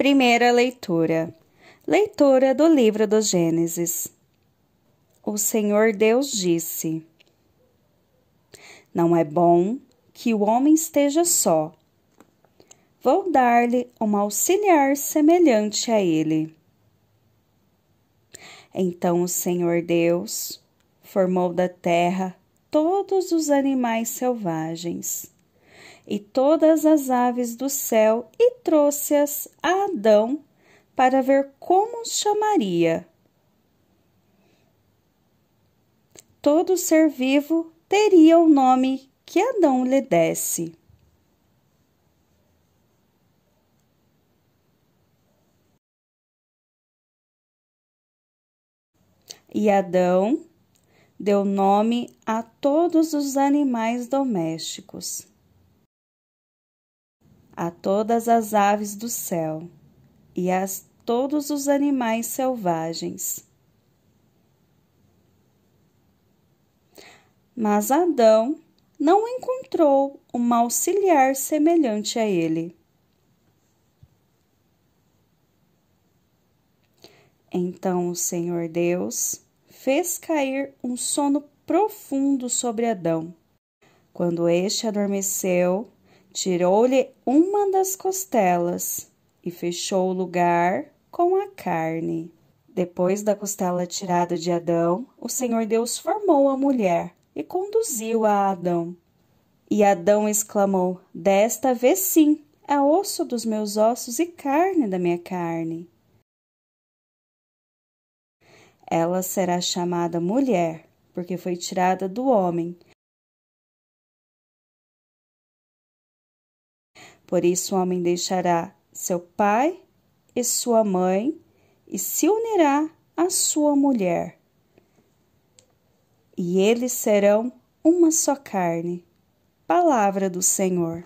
Primeira leitura. Leitura do livro do Gênesis. O Senhor Deus disse: Não é bom que o homem esteja só. Vou dar-lhe um auxiliar semelhante a ele. Então o Senhor Deus formou da terra todos os animais selvagens e todas as aves do céu e trouxe-as a Adão para ver como os chamaria. Todo ser vivo teria o nome que Adão lhe desse. E Adão deu nome a todos os animais domésticos a todas as aves do céu e a todos os animais selvagens. Mas Adão não encontrou um auxiliar semelhante a ele. Então o Senhor Deus fez cair um sono profundo sobre Adão. Quando este adormeceu, tirou-lhe uma das costelas e fechou o lugar com a carne. Depois da costela tirada de Adão, o Senhor Deus formou a mulher e conduziu a a Adão. E Adão exclamou: Desta vez sim, é osso dos meus ossos e carne da minha carne. Ela será chamada mulher, porque foi tirada do homem. Por isso o homem deixará seu pai e sua mãe e se unirá à sua mulher. E eles serão uma só carne. Palavra do Senhor.